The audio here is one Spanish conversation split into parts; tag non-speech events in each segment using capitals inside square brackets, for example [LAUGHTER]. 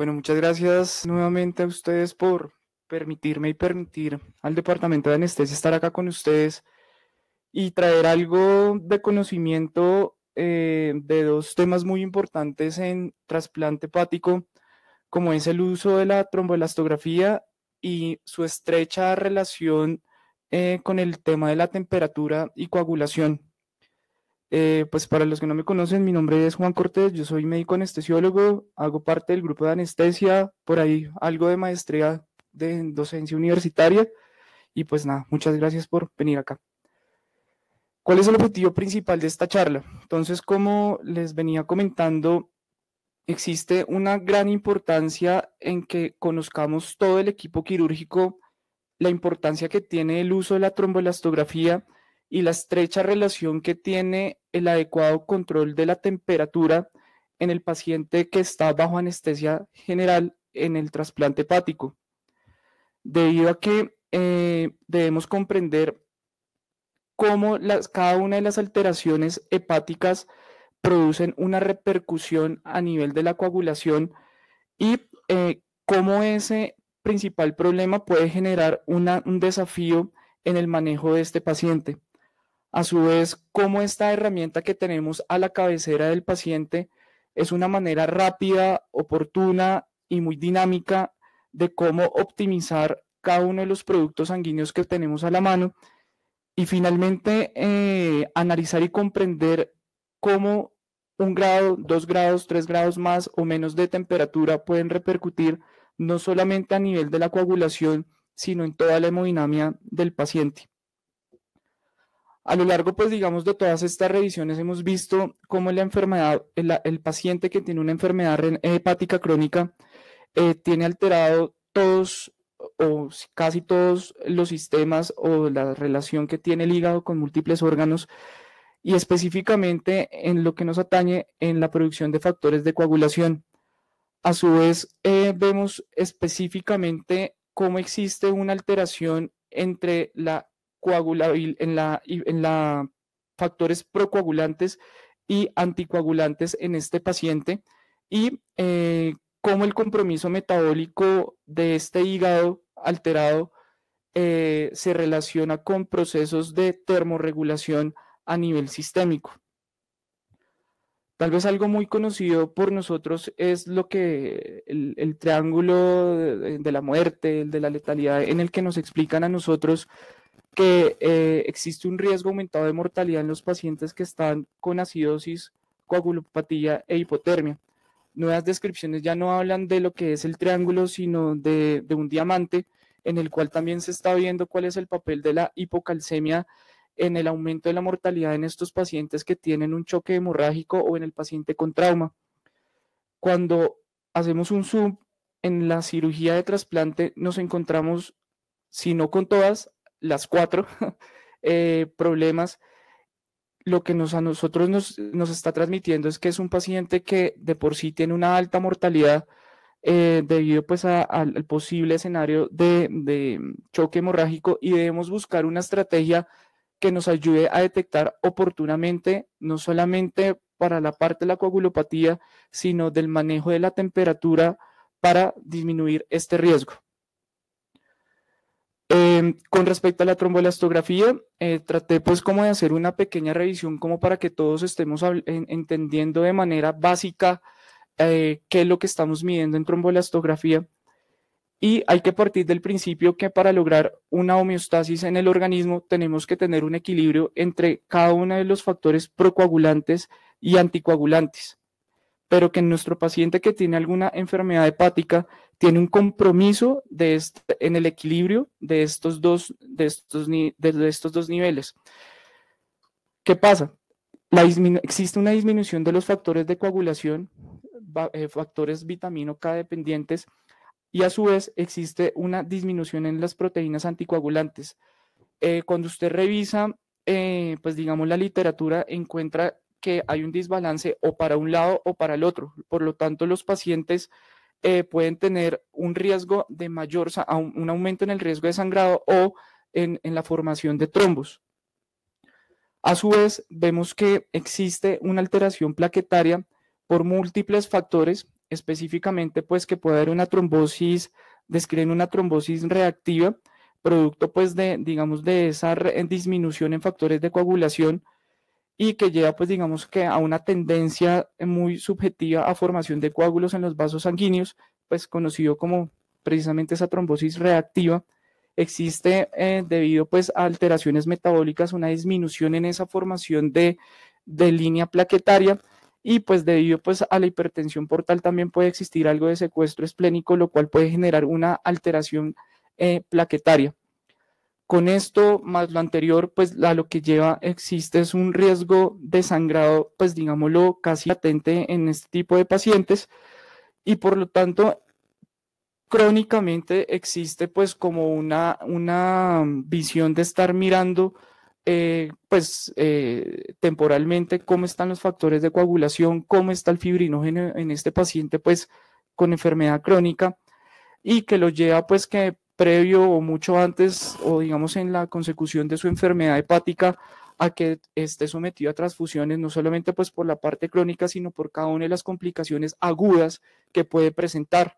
Bueno, muchas gracias nuevamente a ustedes por permitirme y permitir al Departamento de Anestesia estar acá con ustedes y traer algo de conocimiento eh, de dos temas muy importantes en trasplante hepático, como es el uso de la tromboelastografía y su estrecha relación eh, con el tema de la temperatura y coagulación. Eh, pues para los que no me conocen, mi nombre es Juan Cortés, yo soy médico anestesiólogo, hago parte del grupo de anestesia, por ahí algo de maestría de docencia universitaria y pues nada, muchas gracias por venir acá. ¿Cuál es el objetivo principal de esta charla? Entonces, como les venía comentando, existe una gran importancia en que conozcamos todo el equipo quirúrgico, la importancia que tiene el uso de la tromboelastografía, y la estrecha relación que tiene el adecuado control de la temperatura en el paciente que está bajo anestesia general en el trasplante hepático. Debido a que eh, debemos comprender cómo las, cada una de las alteraciones hepáticas producen una repercusión a nivel de la coagulación y eh, cómo ese principal problema puede generar un desafío en el manejo de este paciente. A su vez, cómo esta herramienta que tenemos a la cabecera del paciente es una manera rápida, oportuna y muy dinámica de cómo optimizar cada uno de los productos sanguíneos que tenemos a la mano y finalmente eh, analizar y comprender cómo un grado, dos grados, tres grados más o menos de temperatura pueden repercutir no solamente a nivel de la coagulación, sino en toda la hemodinamia del paciente. A lo largo, pues digamos, de todas estas revisiones hemos visto cómo la enfermedad, el, paciente que tiene una enfermedad hepática crónica eh, tiene alterado todos o casi todos los sistemas o la relación que tiene el hígado con múltiples órganos y específicamente en lo que nos atañe en la producción de factores de coagulación. A su vez, eh, vemos específicamente cómo existe una alteración entre la en la, en la factores procoagulantes y anticoagulantes en este paciente y eh, cómo el compromiso metabólico de este hígado alterado eh, se relaciona con procesos de termorregulación a nivel sistémico. Tal vez algo muy conocido por nosotros es lo que el, triángulo de, de la muerte, el de la letalidad, en el que nos explican a nosotros que eh, existe un riesgo aumentado de mortalidad en los pacientes que están con acidosis, coagulopatía e hipotermia. Nuevas descripciones ya no hablan de lo que es el triángulo, sino de, de un diamante, en el cual también se está viendo cuál es el papel de la hipocalcemia en el aumento de la mortalidad en estos pacientes que tienen un choque hemorrágico o en el paciente con trauma. Cuando hacemos un zoom en la cirugía de trasplante, nos encontramos, si no con todas, las cuatro [LAUGHS] eh, problemas, lo que nos, a nosotros nos, nos, está transmitiendo es que es un paciente que de por sí tiene una alta mortalidad eh, debido pues al posible escenario de choque hemorrágico y debemos buscar una estrategia que nos ayude a detectar oportunamente, no solamente para la parte de la coagulopatía, sino del manejo de la temperatura para disminuir este riesgo. Em, con respecto a la trombolastografía, eh, traté pues como de hacer una pequeña revisión como para que todos estemos entendiendo de manera básica eh, qué es lo que estamos midiendo en trombolastografía. Y hay que partir del principio que para lograr una homeostasis en el organismo tenemos que tener un equilibrio entre cada uno de los factores procoagulantes y anticoagulantes pero que nuestro paciente que tiene alguna enfermedad hepática tiene un compromiso en el equilibrio de estos, dos, niveles. ¿Qué pasa? existe una disminución de los factores de coagulación, eh, factores vitamino K dependientes, y a su vez existe una disminución en las proteínas anticoagulantes. Eh, cuando usted revisa, eh, pues digamos, la literatura, encuentra que hay un desbalance o para un lado o para el otro. Por lo tanto, los pacientes eh, pueden tener un riesgo de mayor, un aumento en el riesgo de sangrado o en, en la formación de trombos. A su vez, vemos que existe una alteración plaquetaria por múltiples factores, específicamente pues que puede haber una trombosis, describen una trombosis reactiva, producto pues de, digamos, de esa disminución en factores de coagulación, y que lleva, pues digamos que a una tendencia muy subjetiva a formación de coágulos en los vasos sanguíneos, pues conocido como precisamente esa trombosis reactiva, existe eh, debido pues a alteraciones metabólicas una disminución en esa formación de, de línea plaquetaria y pues debido pues a la hipertensión portal también puede existir algo de secuestro esplénico, lo cual puede generar una alteración eh, plaquetaria. Con esto más lo anterior, pues a lo que lleva existe es un riesgo de sangrado, pues digámoslo, casi latente en este tipo de pacientes y por lo tanto crónicamente existe pues como una, una visión de estar mirando eh, pues eh, temporalmente cómo están los factores de coagulación, cómo está el fibrinógeno en este paciente pues con enfermedad crónica y que lo lleva pues que previo o mucho antes o digamos en la consecución de su enfermedad hepática a que esté sometido a transfusiones, no solamente pues por la parte crónica, sino por cada una de las complicaciones agudas que puede presentar.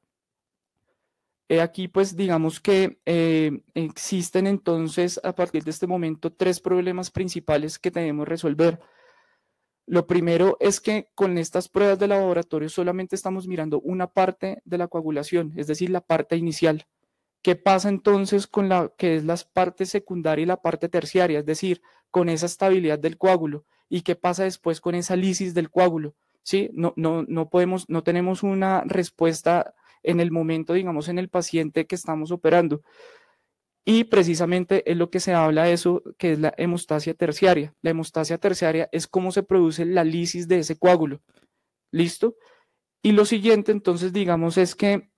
aquí pues digamos que eh, existen entonces a partir de este momento tres problemas principales que tenemos resolver. Lo primero es que con estas pruebas de laboratorio solamente estamos mirando una parte de la coagulación, es decir, la parte inicial. ¿Qué pasa entonces con la que es la parte secundaria y la parte terciaria? Es decir, con esa estabilidad del coágulo. ¿Y qué pasa después con esa lisis del coágulo? ¿Sí? No, no, podemos, no tenemos una respuesta en el momento, digamos, en el paciente que estamos operando. Y precisamente es lo que se habla de eso, que es la hemostasia terciaria. La hemostasia terciaria es cómo se produce la lisis de ese coágulo. ¿Listo? Y lo siguiente, entonces, digamos, es que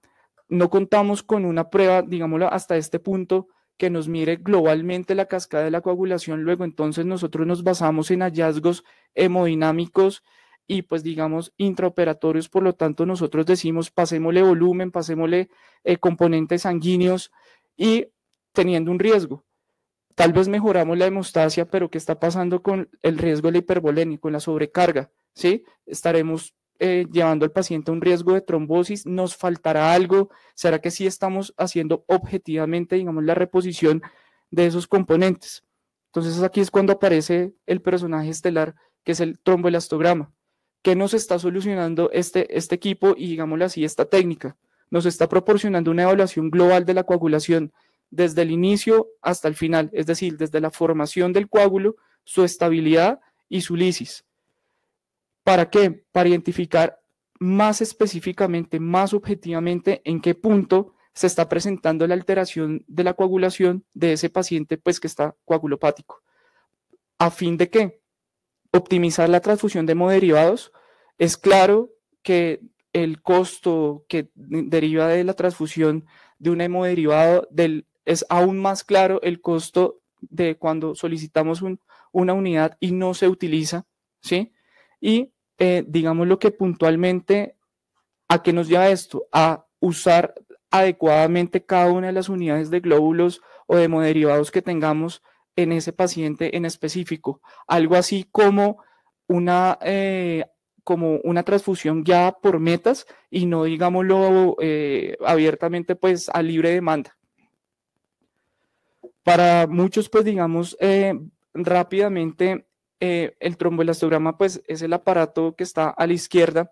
no contamos con una prueba, digámoslo, hasta este punto que nos mire globalmente la cascada de la coagulación. Luego, entonces, nosotros nos basamos en hallazgos hemodinámicos y, pues, digamos, intraoperatorios. Por lo tanto, nosotros decimos, pasémosle volumen, pasémosle eh, componentes sanguíneos y teniendo un riesgo. Tal vez mejoramos la hemostasia, pero ¿qué está pasando con el riesgo del con la sobrecarga? ¿Sí? Estaremos eh, llevando al paciente a un riesgo de trombosis? ¿Nos faltará algo? ¿Será que sí estamos haciendo objetivamente, digamos, la reposición de esos componentes? Entonces aquí es cuando aparece el personaje estelar, que es el tromboelastograma. ¿Qué nos está solucionando este, este equipo y, digámoslo así, esta técnica? Nos está proporcionando una evaluación global de la coagulación desde el inicio hasta el final, es decir, desde la formación del coágulo, su estabilidad y su lisis. ¿Para qué? Para identificar más específicamente, más objetivamente en qué punto se está presentando la alteración de la coagulación de ese paciente pues que está coagulopático. ¿A fin de qué? Optimizar la transfusión de hemoderivados. Es claro que el costo que deriva de la transfusión de un hemoderivado del, es aún más claro el costo de cuando solicitamos una unidad y no se utiliza, ¿sí? Y eh, digamos lo que puntualmente, ¿a qué nos lleva esto? A usar adecuadamente cada una de las unidades de glóbulos o de hemoderivados que tengamos en ese paciente en específico. Algo así como una, eh, como una transfusión ya por metas y no, digámoslo, eh, abiertamente pues a libre demanda. Para muchos, pues digamos, rápidamente eh, el tromboelastograma pues es el aparato que está a la izquierda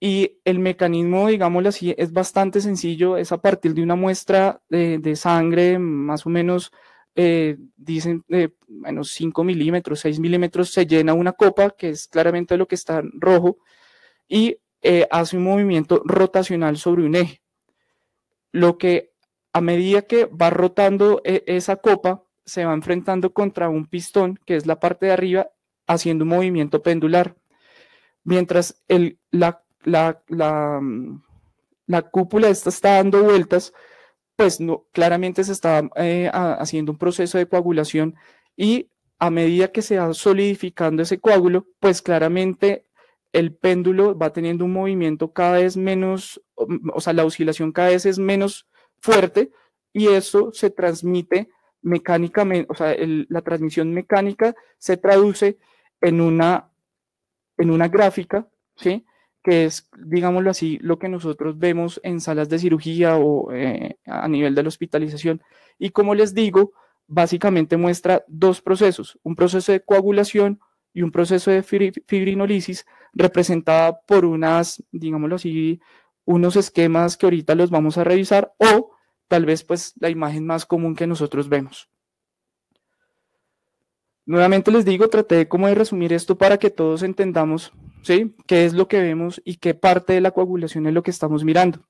y el mecanismo, digámoslo así, es bastante sencillo, es a partir de una muestra de, sangre más o menos, eh, dicen, eh, bueno, 5 milímetros, 6 milímetros, se llena una copa, que es claramente lo que está en rojo, y hace un movimiento rotacional sobre un eje. Lo que a medida que va rotando esa copa, se va enfrentando contra un pistón, que es la parte de arriba, haciendo un movimiento pendular. Mientras el, la, la, mm, cúpula esta está dando vueltas, pues no, claramente se está eh, haciendo un proceso de coagulación y a medida que se va solidificando ese coágulo, pues claramente el péndulo va teniendo un movimiento cada vez menos, o sea, la oscilación cada vez es menos fuerte y eso se transmite mecánicamente, o sea, la transmisión mecánica se traduce en una, en una gráfica, ¿sí? que es, digámoslo así, lo que nosotros vemos en salas de cirugía o eh, a nivel de la hospitalización. Y como les digo, básicamente muestra dos procesos, un proceso de coagulación y un proceso de fibrinolisis representada por unas, digámoslo así, unos esquemas que ahorita los vamos a revisar o tal vez pues la imagen más común que nosotros vemos. Nuevamente les digo, traté como de resumir esto para que todos entendamos, ¿sí? ¿Qué es lo que vemos y qué parte de la coagulación es lo que estamos mirando?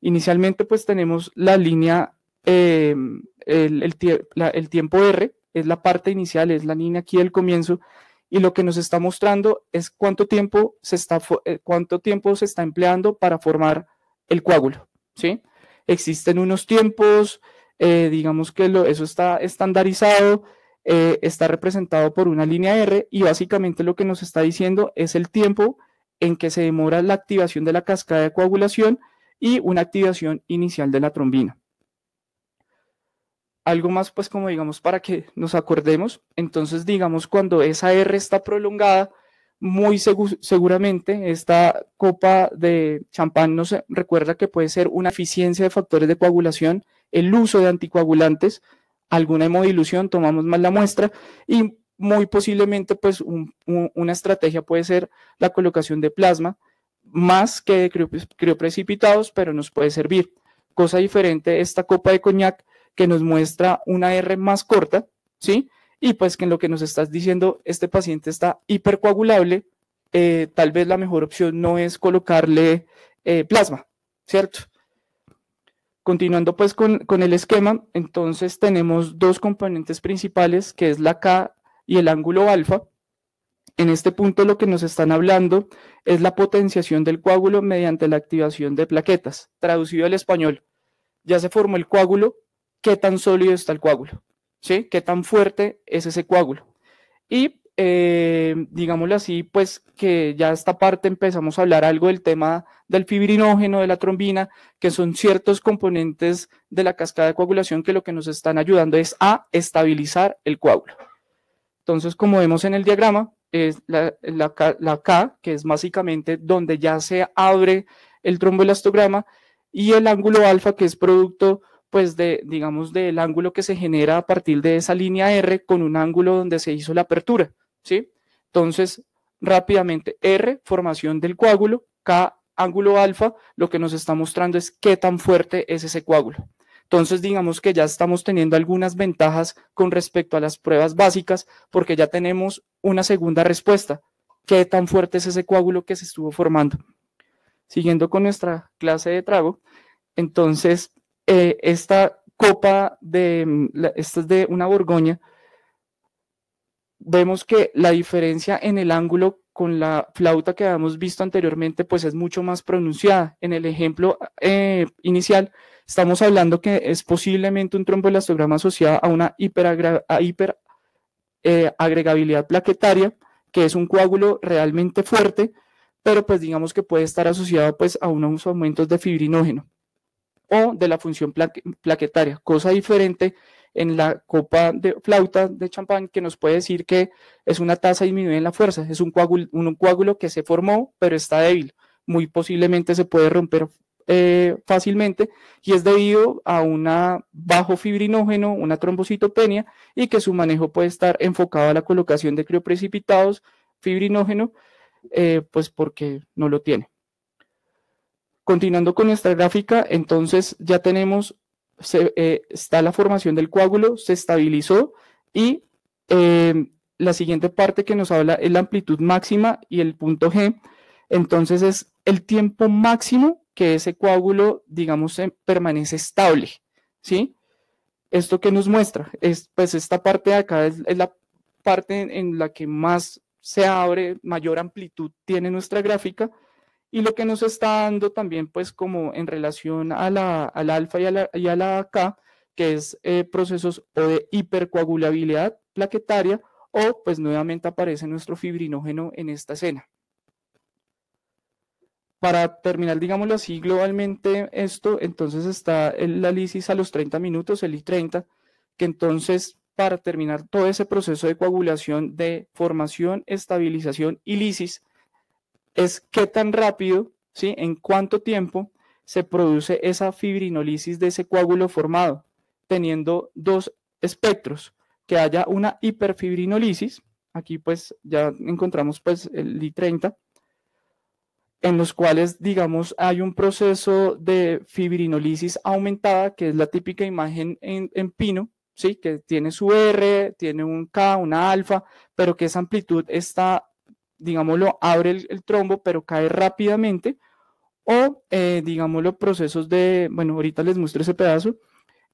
Inicialmente pues tenemos la línea, em, el, tiempo R, es la parte inicial, es la línea aquí del comienzo, y lo que nos está mostrando es cuánto tiempo se está, eh, cuánto tiempo se está empleando para formar el coágulo, ¿sí? sí existen unos tiempos, eh, digamos que eso está estandarizado, eh, está representado por una línea R y básicamente lo que nos está diciendo es el tiempo en que se demora la activación de la cascada de coagulación y una activación inicial de la trombina. Algo más, pues como digamos, para que nos acordemos, entonces digamos cuando esa R está prolongada, muy seguramente esta copa de champán nos recuerda que puede ser una eficiencia de factores de coagulación, el uso de anticoagulantes, alguna hemodilución, tomamos más la muestra y muy posiblemente pues una estrategia puede ser la colocación de plasma más que de crioprecipitados, pero nos puede servir. Cosa diferente esta copa de coñac que nos muestra una R más corta, ¿sí? y pues que en lo que nos estás diciendo, este paciente está hipercoagulable, eh, tal vez la mejor opción no es colocarle eh, plasma, ¿cierto? Continuando pues con, con, el esquema, entonces tenemos dos componentes principales, que es la K y el ángulo alfa. En este punto lo que nos están hablando es la potenciación del coágulo mediante la activación de plaquetas, traducido al español. Ya se formó el coágulo, ¿qué tan sólido está el coágulo? ¿Qué tan fuerte es ese coágulo? Y eh, digámoslo así, pues que ya esta parte empezamos a hablar algo del tema del fibrinógeno, de la trombina, que son ciertos componentes de la cascada de coagulación que lo que nos están ayudando es a estabilizar el coágulo. Entonces, como vemos en el diagrama, es la, la K, que es básicamente donde ya se abre el tromboelastograma, y el ángulo alfa, que es producto pues de, digamos, del ángulo que se genera a partir de esa línea R con un ángulo donde se hizo la apertura, ¿sí? Entonces, rápidamente, R, formación del coágulo, K, ángulo alfa, lo que nos está mostrando es qué tan fuerte es ese coágulo. Entonces, digamos que ya estamos teniendo algunas ventajas con respecto a las pruebas básicas, porque ya tenemos una segunda respuesta. ¿Qué tan fuerte es ese coágulo que se estuvo formando? Siguiendo con nuestra clase de trago, entonces eh, esta copa de, mm, esta es de una Borgoña, vemos que la diferencia en el ángulo con la flauta que habíamos visto anteriormente, pues es mucho más pronunciada. En el ejemplo eh, inicial, estamos hablando que es posiblemente un tromboelastograma asociado a una hiperagregabilidad eh, plaquetaria, que es un coágulo realmente fuerte, pero pues digamos que puede estar asociado pues a unos aumentos de fibrinógeno o de la función plaquetaria, cosa diferente en la copa de flauta de champán que nos puede decir que es una tasa disminuida en la fuerza, es un coágulo, un coágulo que se formó pero está débil, muy posiblemente se puede romper eh, fácilmente y es debido a un bajo fibrinógeno, una trombocitopenia y que su manejo puede estar enfocado a la colocación de crioprecipitados, fibrinógeno, eh, pues porque no lo tiene. Continuando con nuestra gráfica, entonces ya tenemos, eh, está la formación del coágulo, se estabilizó y em, la siguiente parte que nos habla es la amplitud máxima y el punto G. Entonces es el tiempo máximo que ese coágulo, digamos, em, permanece estable, ¿sí? ¿Esto que nos muestra? Es, pues esta parte de acá es, la parte en la que más se abre, mayor amplitud tiene nuestra gráfica, y lo que nos está dando también, pues como en relación la, al alfa y a la, y K, que es eh, procesos o de hipercoagulabilidad plaquetaria o pues nuevamente aparece nuestro fibrinógeno en esta escena. Para terminar, digámoslo así, globalmente esto, entonces está la lisis a los 30 minutos, el I30, que entonces para terminar todo ese proceso de coagulación de formación, estabilización y lisis, es qué tan rápido, ¿sí? En cuánto tiempo se produce esa fibrinolisis de ese coágulo formado, teniendo dos espectros, que haya una hiperfibrinolisis, aquí pues ya encontramos pues el I30, en los cuales digamos hay un proceso de fibrinolisis aumentada, que es la típica imagen en, pino, ¿sí? que tiene su R, tiene un K, una alfa, pero que esa amplitud está digámoslo, abre el, trombo, pero cae rápidamente, o, eh, digámoslo, procesos de, bueno, ahorita les muestro ese pedazo,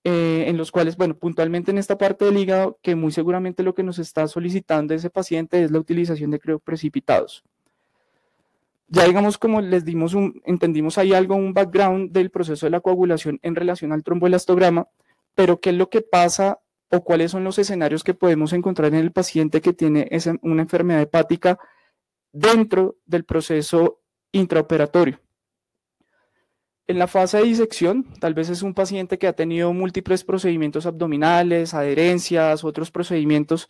eh, en los cuales, bueno, puntualmente en esta parte del hígado, que muy seguramente lo que nos está solicitando ese paciente es la utilización de precipitados Ya digamos como les dimos un, entendimos ahí algo, un background del proceso de la coagulación en relación al tromboelastograma, pero ¿qué es lo que pasa o cuáles son los escenarios que podemos encontrar en el paciente que tiene esa, una enfermedad hepática dentro del proceso intraoperatorio. En la fase de disección, tal vez es un paciente que ha tenido múltiples procedimientos abdominales, adherencias, otros procedimientos.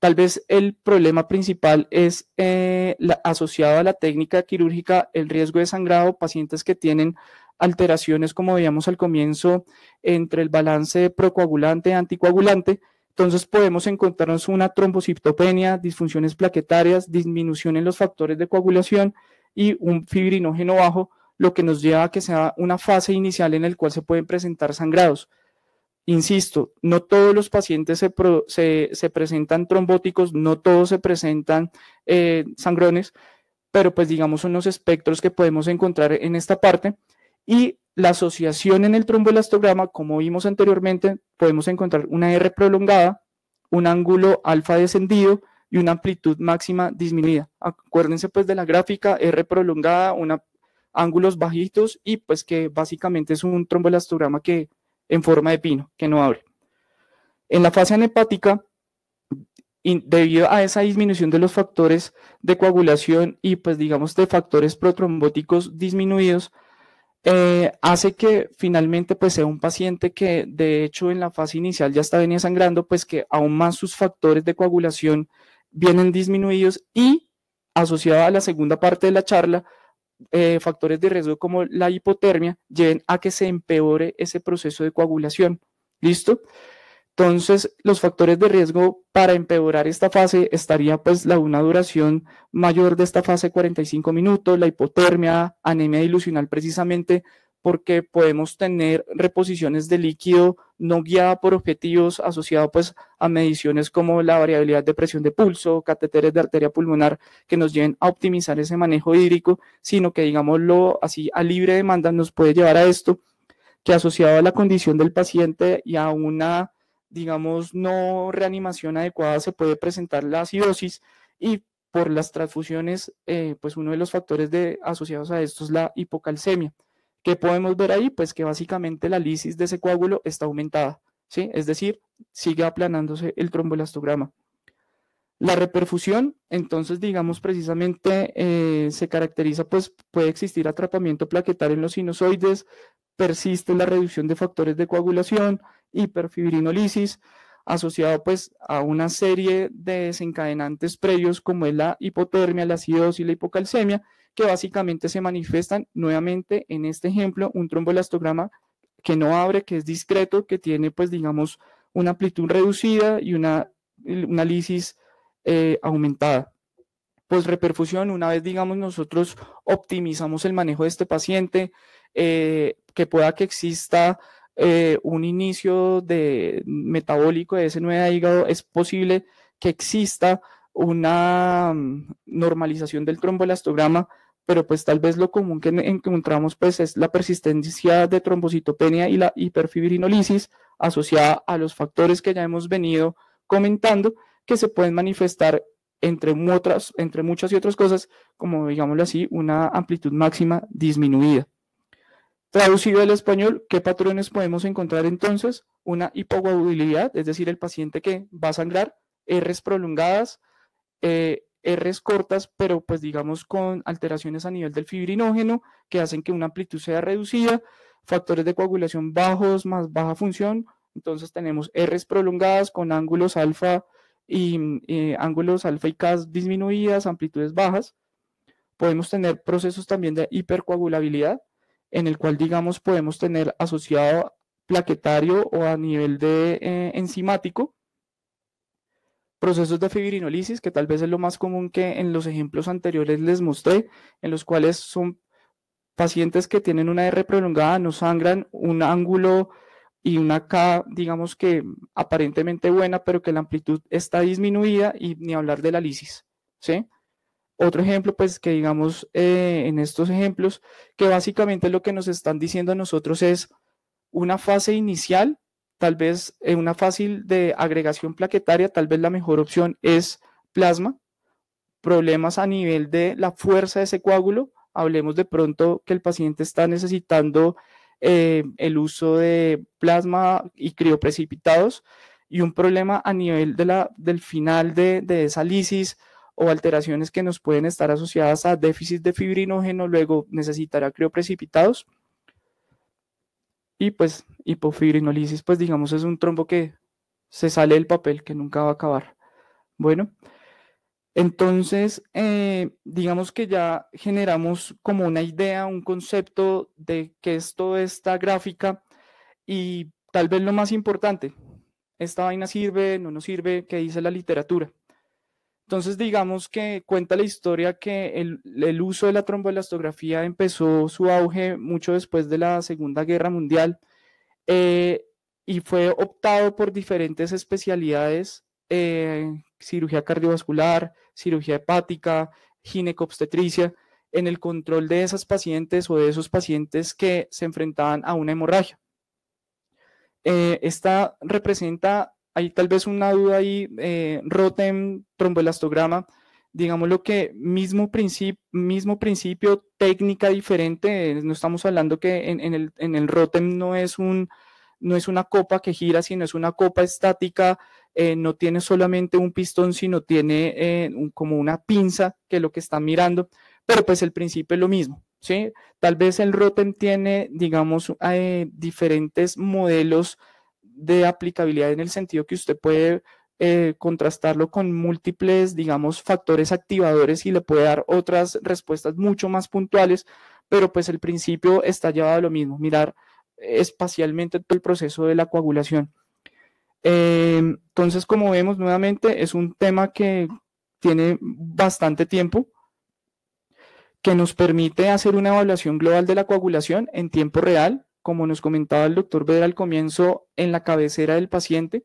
Tal vez el problema principal es eh, asociado a la técnica quirúrgica, el riesgo de sangrado, pacientes que tienen alteraciones, como veíamos al comienzo, entre el balance procoagulante-anticoagulante, entonces podemos encontrarnos una trombocitopenia, disfunciones plaquetarias, disminución en los factores de coagulación y un fibrinógeno bajo, lo que nos lleva a que sea una fase inicial en la cual se pueden presentar sangrados. Insisto, no todos los pacientes se, presentan trombóticos, no todos se presentan eh, sangrones, pero pues digamos son los espectros que podemos encontrar en esta parte y la asociación en el tromboelastograma, como vimos anteriormente, podemos encontrar una R prolongada, un ángulo alfa descendido y una amplitud máxima disminuida. Acuérdense pues de la gráfica R prolongada, una, ángulos bajitos y pues que básicamente es un tromboelastograma que en forma de pino, que no abre. En la fase anepática, debido a esa disminución de los factores de coagulación y pues digamos de factores protrombóticos disminuidos, eh, hace que finalmente pues sea un paciente que de hecho en la fase inicial ya está venía sangrando, pues que aún más sus factores de coagulación vienen disminuidos y asociado a la segunda parte de la charla, eh, factores de riesgo como la hipotermia lleven a que se empeore ese proceso de coagulación. ¿Listo? Entonces, los factores de riesgo para empeorar esta fase estaría pues la una duración mayor de esta fase 45 minutos, la hipotermia, anemia ilusional precisamente porque podemos tener reposiciones de líquido no guiada por objetivos asociados pues a mediciones como la variabilidad de presión de pulso, catéteres de arteria pulmonar que nos lleven a optimizar ese manejo hídrico, sino que digámoslo así a libre demanda nos puede llevar a esto que asociado a la condición del paciente y a una digamos, no reanimación adecuada se puede presentar la acidosis y por las transfusiones, eh, pues uno de los factores de, asociados a esto es la hipocalcemia. ¿Qué podemos ver ahí? Pues que básicamente la lisis de ese coágulo está aumentada, ¿sí? Es decir, sigue aplanándose el trombolastograma. La reperfusión, entonces, digamos, precisamente eh, se caracteriza, pues puede existir atrapamiento plaquetario en los sinusoides, persiste la reducción de factores de coagulación, hiperfibrinolisis, asociado pues a una serie de desencadenantes previos como es la hipotermia, la acidosis, la hipocalcemia, que básicamente se manifiestan nuevamente en este ejemplo, un tromboelastograma que no abre, que es discreto, que tiene pues digamos una amplitud reducida y una, una lisis eh, aumentada. Pues reperfusión, una vez digamos nosotros optimizamos el manejo de este paciente, eh, que pueda que exista eh, un inicio de, metabólico de ese nuevo hígado, es posible que exista una mm, normalización del tromboelastograma, pero pues tal vez lo común que encontramos pues es la persistencia de trombocitopenia y la hiperfibrinolisis asociada a los factores que ya hemos venido comentando que se pueden manifestar entre, entre muchas y otras cosas, como digámoslo así, una amplitud máxima disminuida. Traducido al español, ¿qué patrones podemos encontrar entonces? Una hipocoagulabilidad, es decir, el paciente que va a sangrar, Rs prolongadas, eh, Rs cortas, pero pues digamos con alteraciones a nivel del fibrinógeno que hacen que una amplitud sea reducida, factores de coagulación bajos más baja función, entonces tenemos Rs prolongadas con ángulos alfa y eh, ángulos alfa y disminuidas, amplitudes bajas. Podemos tener procesos también de hipercoagulabilidad, en el cual, digamos, podemos tener asociado plaquetario o a nivel de eh, enzimático, procesos de fibrinolisis, que tal vez es lo más común que en los ejemplos anteriores les mostré, en los cuales son pacientes que tienen una R prolongada, no sangran, un ángulo y una K, digamos que aparentemente buena, pero que la amplitud está disminuida y ni hablar de la lisis, ¿sí? Otro ejemplo, pues que digamos eh, en estos ejemplos, que básicamente lo que nos están diciendo a nosotros es una fase inicial, tal vez eh, una fase de agregación plaquetaria, tal vez la mejor opción es plasma, problemas a nivel de la fuerza de ese coágulo, hablemos de pronto que el paciente está necesitando eh, el uso de plasma y crioprecipitados y un problema a nivel de la, del final de, de esa lisis, o alteraciones que nos pueden estar asociadas a déficit de fibrinógeno, luego necesitará crioprecipitados. Y pues hipofibrinolisis, pues digamos es un trombo que se sale del papel, que nunca va a acabar. Bueno, entonces eh, digamos que ya generamos como una idea, un concepto de que esto esta gráfica y tal vez lo más importante, esta vaina sirve, no nos sirve, qué dice la literatura. Entonces, digamos que cuenta la historia que el, uso de la tromboelastografía empezó su auge mucho después de la Segunda Guerra Mundial eh, y fue optado por diferentes especialidades, eh, cirugía cardiovascular, cirugía hepática, ginecobstetricia, en el control de esas pacientes o de esos pacientes que se enfrentaban a una hemorragia. Eh, esta representa tal vez una duda ahí, eh, Rotem tromboelastograma, digamos lo que mismo, mismo principio, técnica diferente, eh, no estamos hablando que en, el, en el Rotem no es un no es una copa que gira, sino es una copa estática, eh, no tiene solamente un pistón, sino tiene eh, como una pinza que es lo que está mirando, pero pues el principio es lo mismo, ¿sí? Tal vez el Rotem tiene, digamos, diferentes modelos de aplicabilidad en el sentido que usted puede eh, contrastarlo con múltiples, digamos, factores activadores y le puede dar otras respuestas mucho más puntuales, pero pues el principio está llevado a lo mismo, mirar espacialmente todo el proceso de la coagulación. Em, entonces, como vemos nuevamente, es un tema que tiene bastante tiempo, que nos permite hacer una evaluación global de la coagulación en tiempo real, como nos comentaba el doctor Vera al comienzo, en la cabecera del paciente,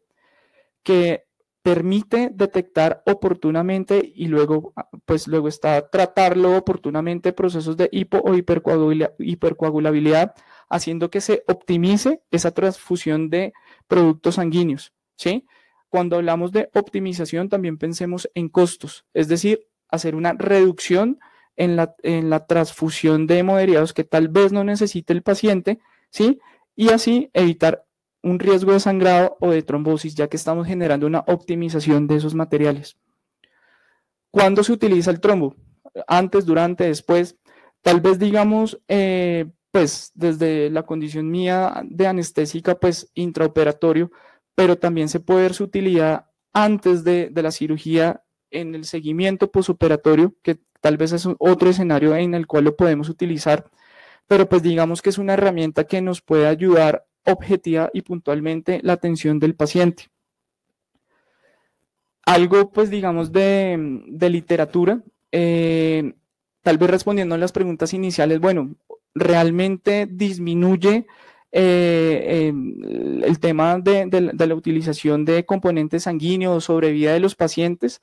que permite detectar oportunamente y luego, ah, pues luego está tratarlo oportunamente procesos de hipo o hipercoagulabilidad, haciendo que se optimice esa transfusión de productos sanguíneos, ¿sí? Cuando hablamos de optimización, también pensemos en costos, es decir, hacer una reducción en la, transfusión de moderados que tal vez no necesite el paciente, y así evitar un riesgo de sangrado o de trombosis, ya que estamos generando una optimización de esos materiales. ¿Cuándo se utiliza el trombo? Antes, durante, después. Tal vez digamos, eh, pues desde la condición mía de anestésica, pues intraoperatorio, pero también se puede ver su utilidad antes de la cirugía en el seguimiento posoperatorio, que tal vez es otro escenario en el cual lo podemos utilizar pero pues digamos que es una herramienta que nos puede ayudar objetiva y puntualmente la atención del paciente. Algo pues digamos de, literatura, eh, tal vez respondiendo a las preguntas iniciales, bueno, realmente disminuye eh, em, el tema de, la utilización de componentes sanguíneos, sobrevida de los pacientes,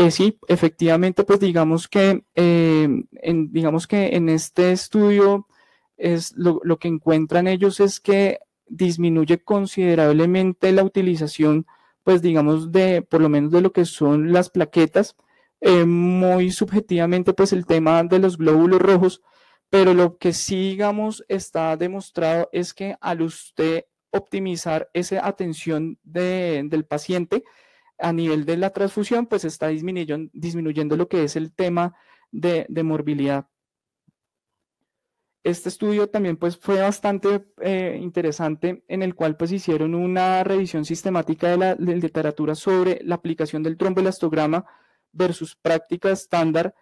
eh, sí, efectivamente, pues digamos que, eh, en, digamos que en este estudio es lo, que encuentran ellos es que disminuye considerablemente la utilización, pues digamos, de por lo menos de lo que son las plaquetas. Eh, muy subjetivamente, pues el tema de los glóbulos rojos, pero lo que sí, digamos, está demostrado es que al usted optimizar esa atención del paciente, a nivel de la transfusión, pues está disminuyendo, lo que es el tema de, morbilidad. Este estudio también pues, fue bastante eh, interesante, en el cual pues, hicieron una revisión sistemática de la literatura sobre la aplicación del tromboelastograma versus práctica estándar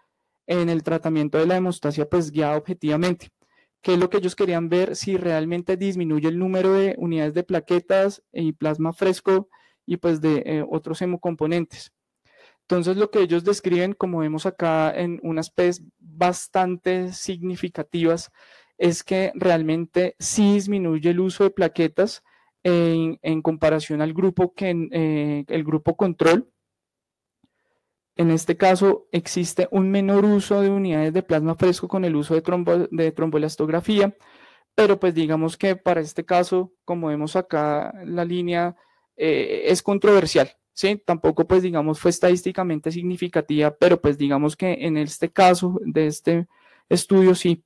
en el tratamiento de la hemostasia pues, guiada objetivamente ¿Qué es lo que ellos querían ver si realmente disminuye el número de unidades de plaquetas y plasma fresco y pues de eh, otros hemocomponentes. Entonces lo que ellos describen, como vemos acá en unas PES bastante significativas, es que realmente sí disminuye el uso de plaquetas en, comparación al grupo que eh, el grupo control. En este caso existe un menor uso de unidades de plasma fresco con el uso de, trombo, de pero pues digamos que para este caso, como vemos acá la línea eh, es controversial, ¿sí? Tampoco, pues, digamos, fue estadísticamente significativa, pero pues digamos que en este caso de este estudio sí.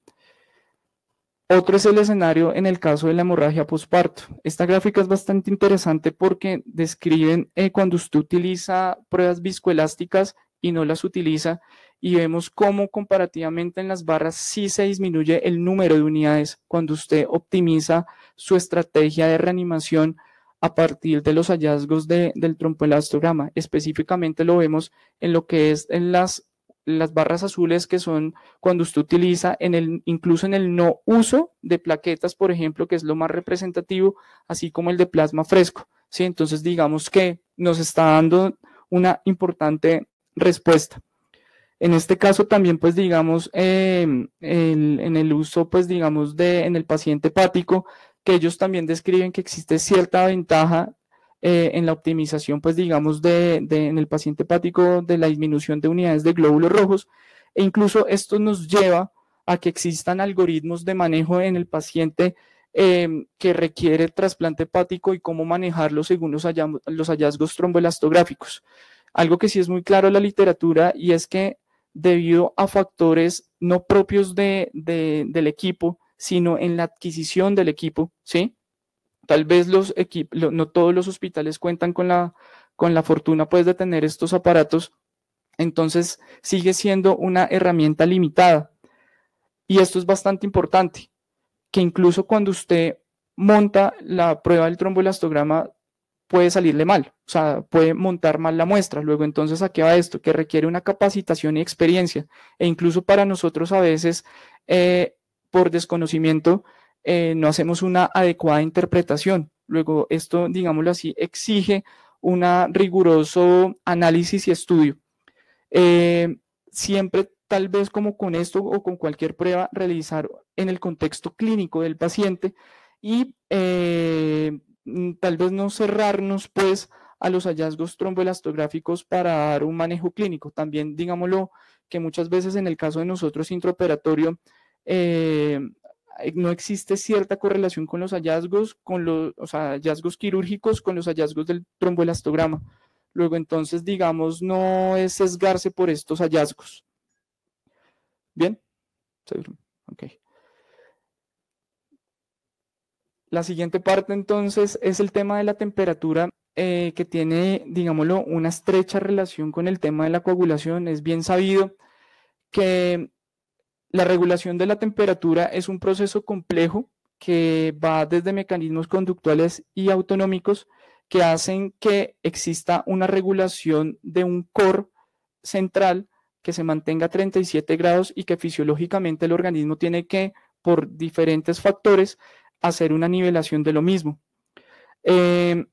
Otro es el escenario en el caso de la hemorragia postparto. Esta gráfica es bastante interesante porque describen eh, cuando usted utiliza pruebas viscoelásticas y no las utiliza y vemos cómo comparativamente en las barras sí se disminuye el número de unidades cuando usted optimiza su estrategia de reanimación a partir de los hallazgos del trompoelastograma. Específicamente lo vemos en lo que es en las, las barras azules que son cuando usted utiliza, en el, incluso en el no uso de plaquetas, por ejemplo, que es lo más representativo, así como el de plasma fresco. ¿sí? Entonces, digamos que nos está dando una importante respuesta. En este caso también, pues digamos, eh, en el uso, pues digamos, de, en el paciente hepático, que ellos también describen que existe cierta ventaja eh, en la optimización, pues digamos, de, en el paciente hepático de la disminución de unidades de glóbulos rojos. E incluso esto nos lleva a que existan algoritmos de manejo en el paciente em, que requiere trasplante hepático y cómo manejarlo según los, hallazgos, los tromboelastográficos. Algo que sí es muy claro en la literatura y es que debido a factores no propios del equipo, sino en la adquisición del equipo, ¿sí? Tal vez los equipos, no todos los hospitales cuentan con la, con la fortuna pues, de tener estos aparatos, entonces sigue siendo una herramienta limitada. Y esto es bastante importante, que incluso cuando usted monta la prueba del trombolastograma puede salirle mal, o sea, puede montar mal la muestra. Luego entonces, ¿a qué va esto? Que requiere una capacitación y experiencia. E incluso para nosotros a veces eh, por desconocimiento eh, no hacemos una adecuada interpretación. Luego, esto, digámoslo así, exige un riguroso análisis y estudio. Eh, siempre, tal vez como con esto o con cualquier prueba, realizar en el contexto clínico del paciente y eh, mm, tal vez no cerrarnos pues a los hallazgos tromboelastográficos para dar un manejo clínico. También, digámoslo, que muchas veces en el caso de nosotros intraoperatorio, eh, eh, no existe cierta correlación con los hallazgos, con los o sea, hallazgos quirúrgicos, con los hallazgos del tromboelastograma. Luego entonces, digamos, no es sesgarse por estos hallazgos. ¿Bien? Okay. La siguiente parte entonces es el tema de la temperatura eh, que tiene, digámoslo, una estrecha relación con el tema de la coagulación. Es bien sabido que la regulación de la temperatura es un proceso complejo que va desde mecanismos conductuales y autonómicos que hacen que exista una regulación de un core central que se mantenga a 37 grados y que fisiológicamente el organismo tiene que, por diferentes factores, hacer una nivelación de lo mismo. Em,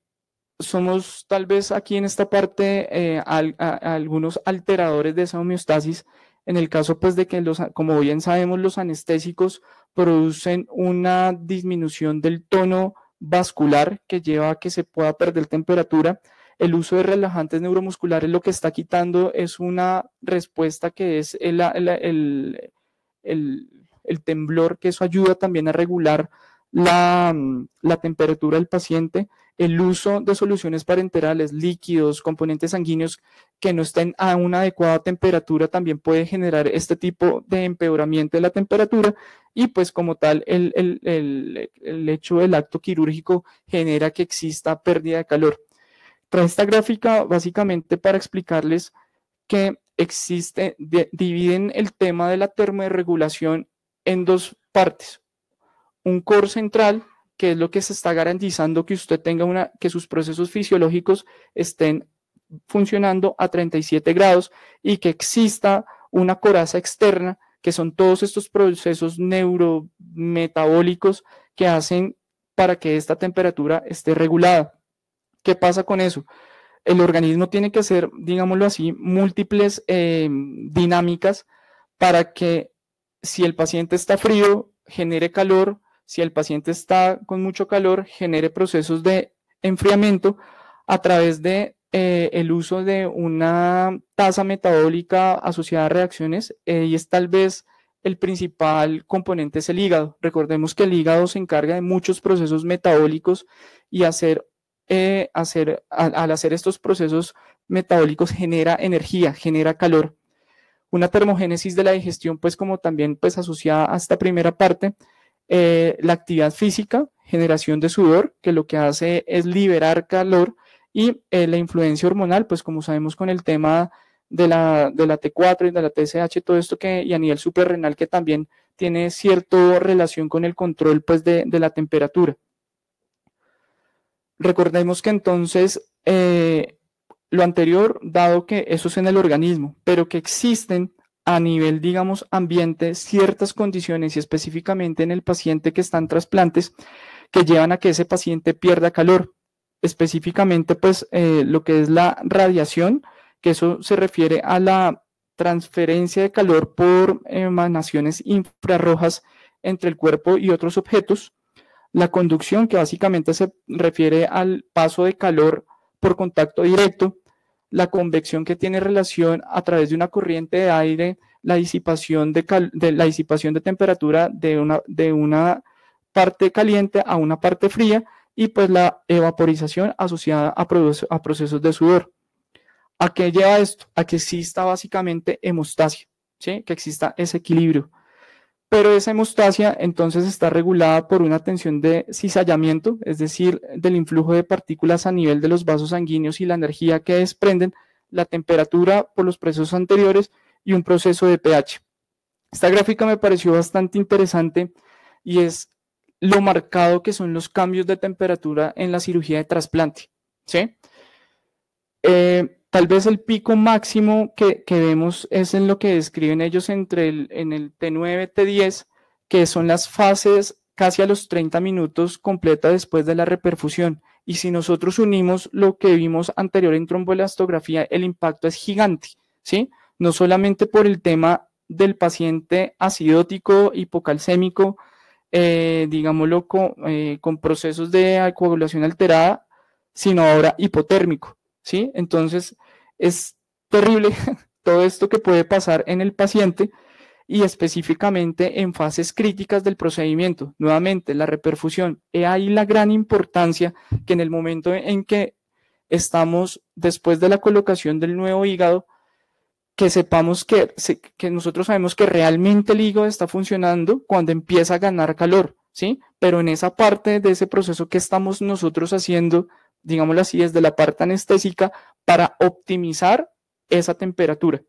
somos tal vez aquí en esta parte eh, algunos alteradores de esa homeostasis en el caso pues de que como bien sabemos, los anestésicos producen una disminución del tono vascular que lleva a que se pueda perder temperatura. El uso de relajantes neuromusculares lo que está quitando es una respuesta que es el, el, el, el temblor, que eso ayuda también a regular la, la temperatura del paciente el uso de soluciones parenterales, líquidos, componentes sanguíneos que no estén a una adecuada temperatura también puede generar este tipo de empeoramiento de la temperatura y pues como tal el, el, hecho del acto quirúrgico genera que exista pérdida de calor. Trae esta gráfica básicamente para explicarles que existe, dividen el tema de la termoregulación en dos partes. Un core central que es lo que se está garantizando que usted tenga una, que sus procesos fisiológicos estén funcionando a 37 grados y que exista una coraza externa, que son todos estos procesos neurometabólicos que hacen para que esta temperatura esté regulada. ¿Qué pasa con eso? El organismo tiene que hacer, digámoslo así, múltiples em, dinámicas para que si el paciente está frío, genere calor, si el paciente está con mucho calor, genere procesos de enfriamiento a través de eh, el uso de una tasa metabólica asociada a reacciones eh, y es tal vez el principal componente es el hígado. Recordemos que el hígado se encarga de muchos procesos metabólicos y hacer, eh, hacer al, hacer estos procesos metabólicos genera energía, genera calor. Una termogénesis de la digestión, pues como también pues asociada a esta primera parte, eh, la actividad física, generación de sudor, que lo que hace es liberar calor, y eh, la influencia hormonal, pues como sabemos con el tema de la, T4 y de la TSH, todo esto que, y a nivel suprarrenal que también tiene cierto relación con el control pues, de, la temperatura. Recordemos que entonces eh, lo anterior, dado que eso es en el organismo, pero que existen a nivel, digamos, ambiente, ciertas condiciones y específicamente en el paciente que está en trasplantes que llevan a que ese paciente pierda calor. Específicamente, pues, eh, lo que es la radiación, que eso se refiere a la transferencia de calor por emanaciones infrarrojas entre el cuerpo y otros objetos. La conducción, que básicamente se refiere al paso de calor por contacto directo la convección que tiene relación a través de una corriente de aire, la disipación de, la disipación de temperatura de una, de una parte caliente a una parte fría y pues la evaporización asociada a, a procesos de sudor. ¿A qué lleva esto? A que exista básicamente hemostasia, ¿sí? que exista ese equilibrio pero esa hemostasia entonces está regulada por una tensión de cizallamiento, es decir, del influjo de partículas a nivel de los vasos sanguíneos y la energía que desprenden, la temperatura por los procesos anteriores y un proceso de pH. Esta gráfica me pareció bastante interesante y es lo marcado que son los cambios de temperatura en la cirugía de trasplante. ¿sí? Eh, Tal vez el pico máximo que, vemos es en lo que describen ellos entre el, en el T9, T10, que son las fases casi a los 30 minutos completas después de la reperfusión. Y si nosotros unimos lo que vimos anterior en tromboelastografía, el impacto es gigante, ¿sí? No solamente por el tema del paciente acidótico, hipocalcémico, eh, digámoslo, con, eh, con, procesos de coagulación alterada, sino ahora hipotérmico, ¿sí? Entonces, es terrible [LAUGHS] todo esto que puede pasar en el paciente y específicamente en fases críticas del procedimiento. Nuevamente, la reperfusión. He ahí la gran importancia que en el momento en que estamos después de la colocación del nuevo hígado, que sepamos que, que nosotros sabemos que realmente el hígado está funcionando cuando empieza a ganar calor, ¿sí? Pero en esa parte de ese proceso que estamos nosotros haciendo, digámoslo así, desde la parte anestésica para optimizar esa temperatura.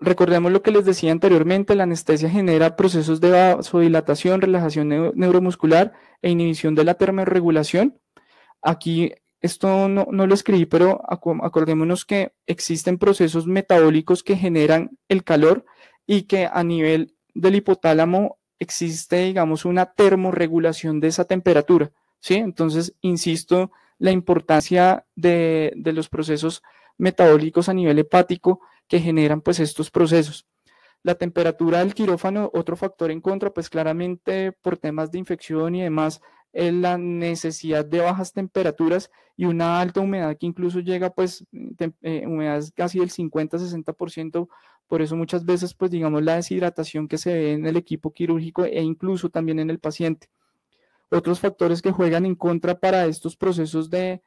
Recordemos lo que les decía anteriormente, la anestesia genera procesos de vasodilatación, relajación neuromuscular e inhibición de la termorregulación. Aquí esto no, lo escribí, pero acordémonos que existen procesos metabólicos que generan el calor y que a nivel del hipotálamo existe, digamos, una termorregulación de esa temperatura. ¿sí? Entonces, insisto, la importancia de, los procesos metabólicos a nivel hepático que generan pues estos procesos. La temperatura del quirófano, otro factor en contra, pues claramente por temas de infección y demás, es la necesidad de bajas temperaturas y una alta humedad que incluso llega pues eh, casi del 50-60%, por eso muchas veces pues digamos la deshidratación que se ve en el equipo quirúrgico e incluso también en el paciente. Otros factores que juegan en contra para estos procesos de,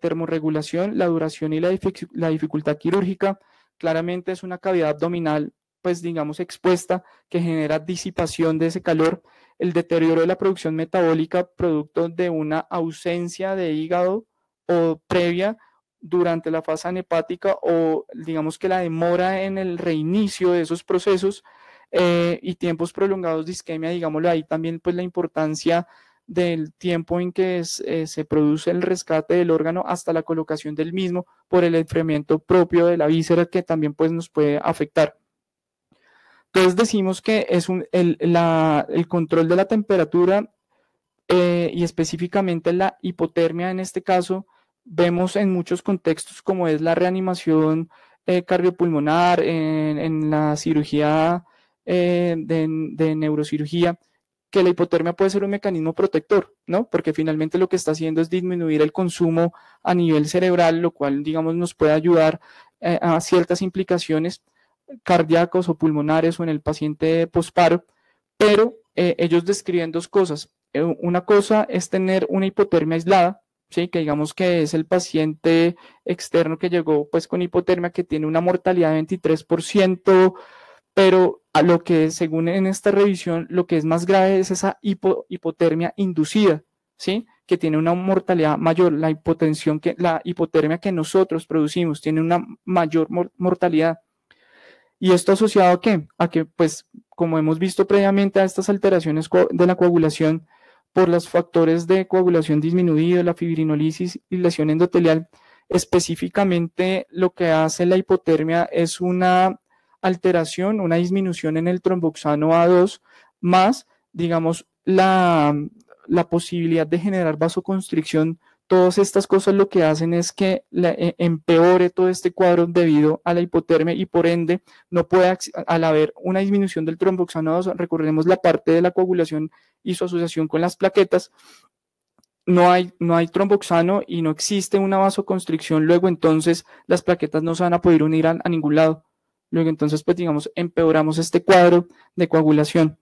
termorregulación, la duración y la, la, dificultad quirúrgica, claramente es una cavidad abdominal, pues digamos, expuesta, que genera disipación de ese calor, el deterioro de la producción metabólica producto de una ausencia de hígado o previa durante la fase anepática o digamos que la demora en el reinicio de esos procesos, eh, y tiempos prolongados de isquemia, digámoslo ahí también pues la importancia del tiempo en que eh, se produce el rescate del órgano hasta la colocación del mismo por el enfriamiento propio de la víscera que también pues nos puede afectar. Entonces decimos que es el, control de la temperatura eh, y específicamente la hipotermia en este caso vemos en muchos contextos como es la reanimación cardiopulmonar, en, en la cirugía eh, de, neurocirugía, que la hipotermia puede ser un mecanismo protector, ¿no? Porque finalmente lo que está haciendo es disminuir el consumo a nivel cerebral, lo cual, digamos, nos puede ayudar eh, a ciertas implicaciones cardíacos o pulmonares o en el paciente posparo, pero eh, ellos describen dos cosas. una cosa es tener una hipotermia aislada, ¿sí? que digamos que es el paciente externo que llegó pues con hipotermia que tiene una mortalidad de 23%, pero a lo que según en esta revisión, lo que es más grave es esa hipotermia inducida, ¿sí? que tiene una mortalidad mayor, la hipotensión que la hipotermia que nosotros producimos tiene una mayor mortalidad. ¿Y esto asociado a qué? A que, pues, como hemos visto previamente, a estas alteraciones de la coagulación por los factores de coagulación disminuido, la fibrinolisis y lesión endotelial, específicamente lo que hace la hipotermia es una alteración, una disminución en el tromboxano A2, más, digamos, la, posibilidad de generar vasoconstricción, todas estas cosas lo que hacen es que e, empeore todo este cuadro debido a la hipotermia y por ende no puede, al haber una disminución del tromboxano A2, recordemos la parte de la coagulación y su asociación con las plaquetas, no hay, no hay tromboxano y no existe una vasoconstricción, luego entonces las plaquetas no se van a poder unir a ningún lado. Luego entonces, pues digamos, empeoramos este cuadro de coagulación.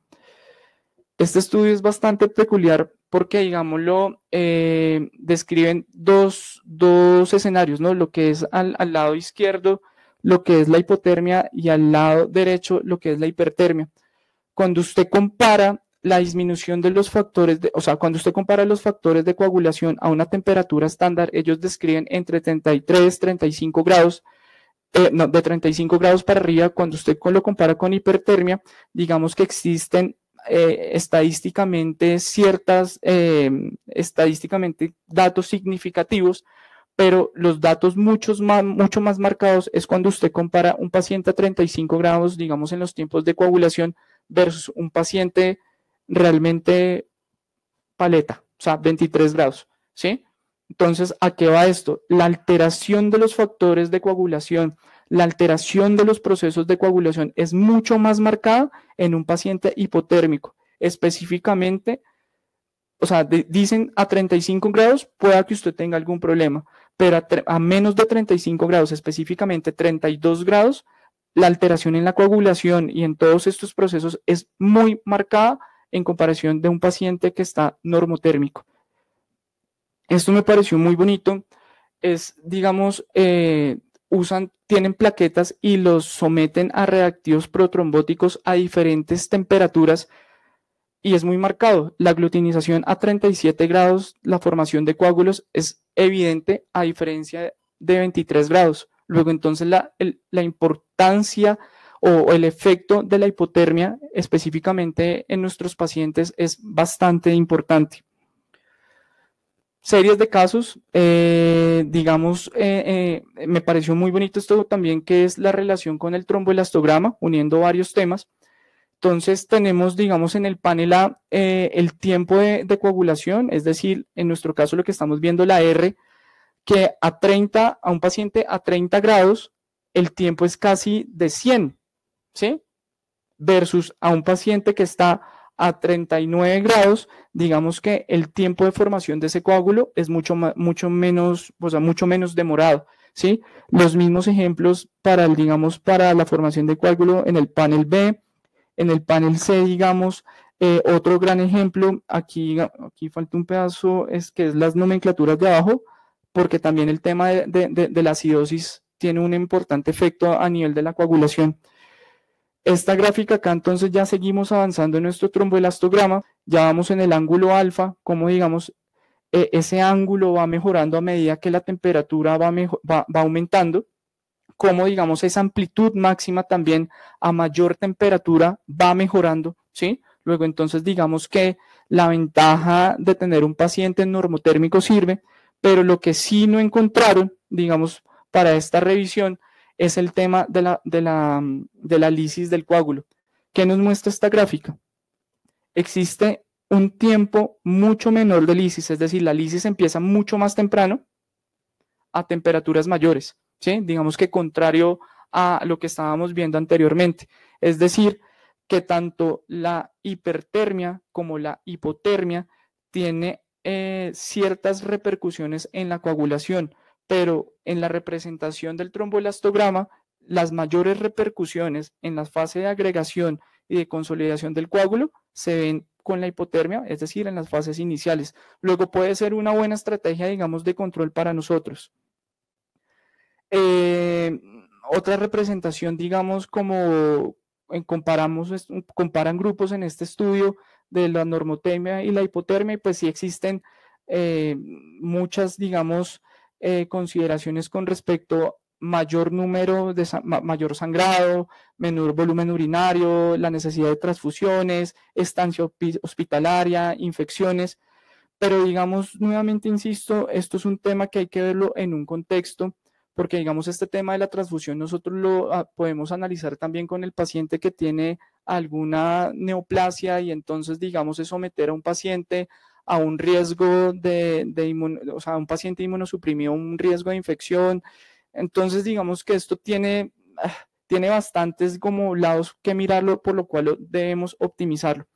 Este estudio es bastante peculiar porque, digámoslo, eh, describen dos, escenarios, ¿no? Lo que es al, lado izquierdo, lo que es la hipotermia y al lado derecho lo que es la hipertermia. Cuando usted compara la disminución de los factores, de, o sea, cuando usted compara los factores de coagulación a una temperatura estándar, ellos describen entre 33, 35 grados eh, no, de 35 grados para arriba, cuando usted lo compara con hipertermia, digamos que existen eh, estadísticamente ciertas, em, estadísticamente datos significativos, pero los datos mucho más marcados es cuando usted compara un paciente a 35 grados, digamos, en los tiempos de coagulación versus un paciente realmente paleta, o sea, 23 grados, ¿sí? Entonces, ¿a qué va esto? La alteración de los factores de coagulación, la alteración de los procesos de coagulación es mucho más marcada en un paciente hipotérmico. Específicamente, o sea, dicen a 35 grados pueda que usted tenga algún problema, pero a, a menos de 35 grados, específicamente 32 grados, la alteración en la coagulación y en todos estos procesos es muy marcada en comparación de un paciente que está normotérmico. Esto me pareció muy bonito. Es, digamos, eh, usan, tienen plaquetas y los someten a reactivos protrombóticos a diferentes temperaturas y es muy marcado. La glutinización a 37 grados, la formación de coágulos es evidente a diferencia de 23 grados. Luego entonces la, la importancia o el efecto de la hipotermia específicamente en nuestros pacientes es bastante importante series de casos, eh, digamos, eh, eh, me pareció muy bonito esto también, que es la relación con el tromboelastograma, uniendo varios temas. Entonces tenemos, digamos, en el panel A el tiempo de, coagulación, es decir, en nuestro caso lo que estamos viendo, la R, que a 30, a un paciente a 30 grados, el tiempo es casi de 100, ¿sí? Versus a un paciente que está a 39 grados, digamos que el tiempo de formación de ese coágulo es mucho, mucho menos, mucho menos demorado. ¿sí? Los mismos ejemplos para, digamos, para la formación de coágulo en el panel B, en el panel C, digamos, eh, otro gran ejemplo, aquí, aquí falta un pedazo, es que es las nomenclaturas de abajo, porque también el tema de la acidosis tiene un importante efecto a nivel de la coagulación. Esta gráfica acá entonces ya seguimos avanzando en nuestro tromboelastograma, ya vamos en el ángulo alfa, como digamos e-, ese ángulo va mejorando a medida que la temperatura va, va, va aumentando, como digamos esa amplitud máxima también a mayor temperatura va mejorando, ¿sí? Luego entonces digamos que la ventaja de tener un paciente normotérmico sirve, pero lo que sí no encontraron, digamos, para esta revisión es el tema de la, lisis del coágulo. ¿Qué nos muestra esta gráfica? Existe un tiempo mucho menor de lisis, es decir, la lisis empieza mucho más temprano a temperaturas mayores, ¿sí? digamos que contrario a lo que estábamos viendo anteriormente. Es decir, que tanto la hipertermia como la hipotermia tiene eh, ciertas repercusiones en la coagulación pero en la representación del tromboelastograma, las mayores repercusiones en la fase de agregación y de consolidación del coágulo se ven con la hipotermia, es decir, en las fases iniciales. Luego puede ser una buena estrategia, digamos, de control para nosotros. Eh, otra representación, digamos, como en comparamos, comparan grupos en este estudio de la normotermia y la hipotermia, pues sí existen eh, muchas, digamos, eh, consideraciones con respecto mayor número de mayor sangrado, menor volumen urinario, la necesidad de transfusiones, estancia hospitalaria, infecciones. Pero digamos, nuevamente insisto, esto es un tema que hay que verlo en un contexto, porque digamos, este tema de la transfusión nosotros lo ah, podemos analizar también con el paciente que tiene alguna neoplasia y entonces, digamos, es someter a un paciente a un riesgo de, o sea, un paciente inmunosuprimido, un riesgo de infección. Entonces, digamos que esto tiene, ah, tiene bastantes como lados que mirarlo, por lo cual debemos optimizarlo.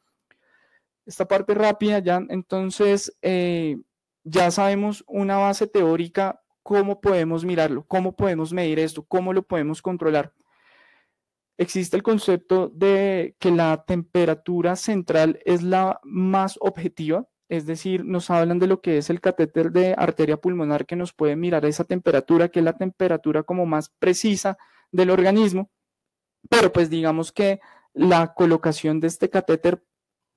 Esta parte rápida ya, entonces, eh, ya sabemos una base teórica, cómo podemos mirarlo, cómo podemos medir esto, cómo lo podemos controlar existe el concepto de que la temperatura central es la más objetiva es decir, nos hablan de lo que es el catéter de arteria pulmonar que nos puede mirar esa temperatura, que es la temperatura como más precisa del organismo, pero pues digamos que la colocación de este catéter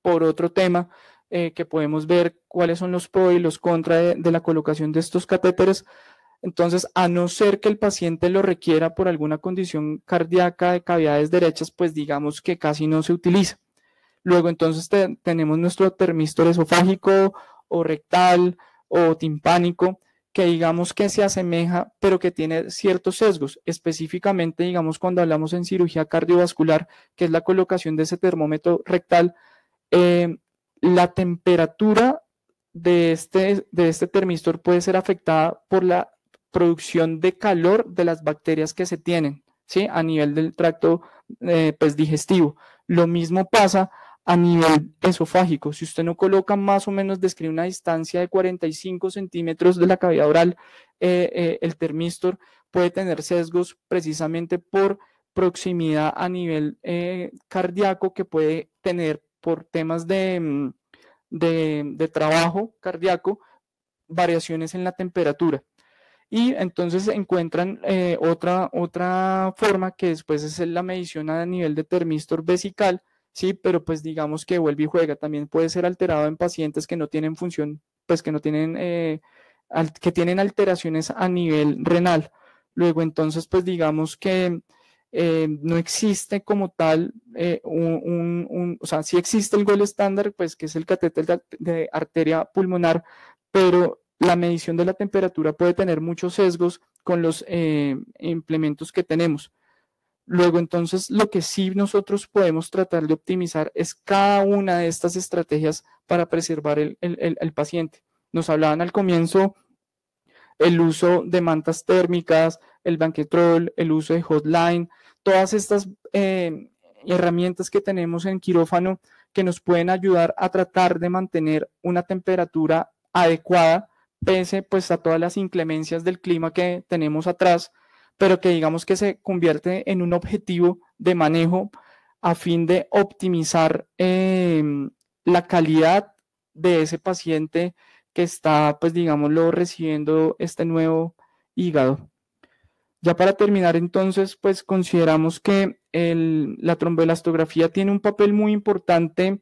por otro tema, eh, que podemos ver cuáles son los pro y los contra de la colocación de estos catéteres, entonces, a no ser que el paciente lo requiera por alguna condición cardíaca de cavidades derechas, pues digamos que casi no se utiliza. Luego entonces tenemos nuestro termistor esofágico o rectal o timpánico, que digamos que se asemeja, pero que tiene ciertos sesgos. Específicamente, digamos, cuando hablamos en cirugía cardiovascular, que es la colocación de ese termómetro rectal, eh, la temperatura de este, de este termistor puede ser afectada por la producción de calor de las bacterias que se tienen, ¿sí? A nivel del tracto eh, pues, digestivo. Lo mismo pasa a nivel esofágico. Si usted no coloca más o menos, describe una distancia de 45 centímetros de la cavidad oral, eh, eh, el termistor puede tener sesgos precisamente por proximidad a nivel eh, cardíaco que puede tener por temas mm, de, trabajo cardíaco, variaciones en la temperatura y entonces encuentran otra, otra forma que después es la medición a nivel de termistor vesical, sí, pero pues digamos que vuelve y juega. También puede ser alterado en pacientes que no tienen función, pues que no tienen, eh, que tienen alteraciones a nivel renal. Luego entonces, pues digamos que eh, no existe como tal eh, un, o sea, sí existe el gol estándar, pues que es el catéter de, arteria pulmonar, pero la medición de la temperatura puede tener muchos sesgos con los implementos que tenemos. Luego, entonces, lo que sí nosotros podemos tratar de optimizar es cada una de estas estrategias para preservar el, paciente. Nos hablaban al comienzo el uso de mantas térmicas, el banquetrol, el uso de hotline, todas estas eh, herramientas que tenemos en quirófano que nos pueden ayudar a tratar de mantener una temperatura adecuada pese pues a todas las inclemencias del clima que tenemos atrás pero que digamos que se convierte en un objetivo de manejo a fin de optimizar em, la calidad de ese paciente que está, pues digámoslo, recibiendo este nuevo hígado. Ya para terminar entonces, pues consideramos que la tromboelastografía tiene un papel muy importante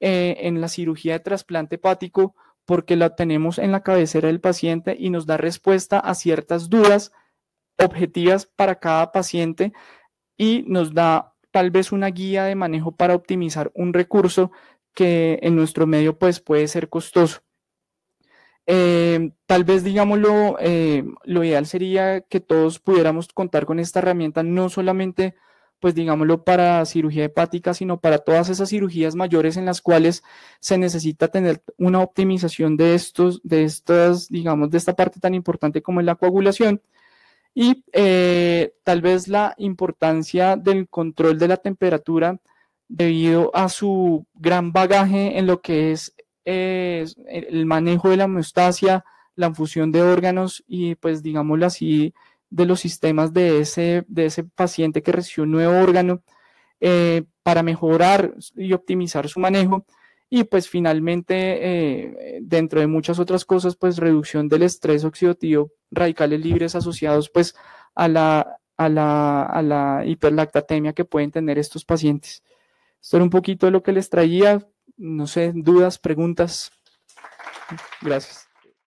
eh, en la cirugía de trasplante hepático porque la tenemos en la cabecera del paciente y nos da respuesta a ciertas dudas objetivas para cada paciente y nos da tal vez una guía de manejo para optimizar un recurso que en nuestro medio pues puede ser costoso. Eh, tal vez, digámoslo, eh, lo ideal sería que todos pudiéramos contar con esta herramienta, no solamente, pues digámoslo, para cirugía hepática, sino para todas esas cirugías mayores en las cuales se necesita tener una optimización de estos, de estas, digamos, de esta parte tan importante como es la coagulación. Y eh, tal vez la importancia del control de la temperatura debido a su gran bagaje en lo que es eh, el manejo de la homeostasia, la infusión de órganos y pues digámoslo así, de los sistemas de ese, de ese paciente que recibió un nuevo órgano eh, para mejorar y optimizar su manejo y pues finalmente, eh, dentro de muchas otras cosas, pues reducción del estrés oxidativo, radicales libres asociados pues a la, a la, a la hiperlactatemia que pueden tener estos pacientes. Esto era un poquito de lo que les traía. No sé, dudas, preguntas. Gracias.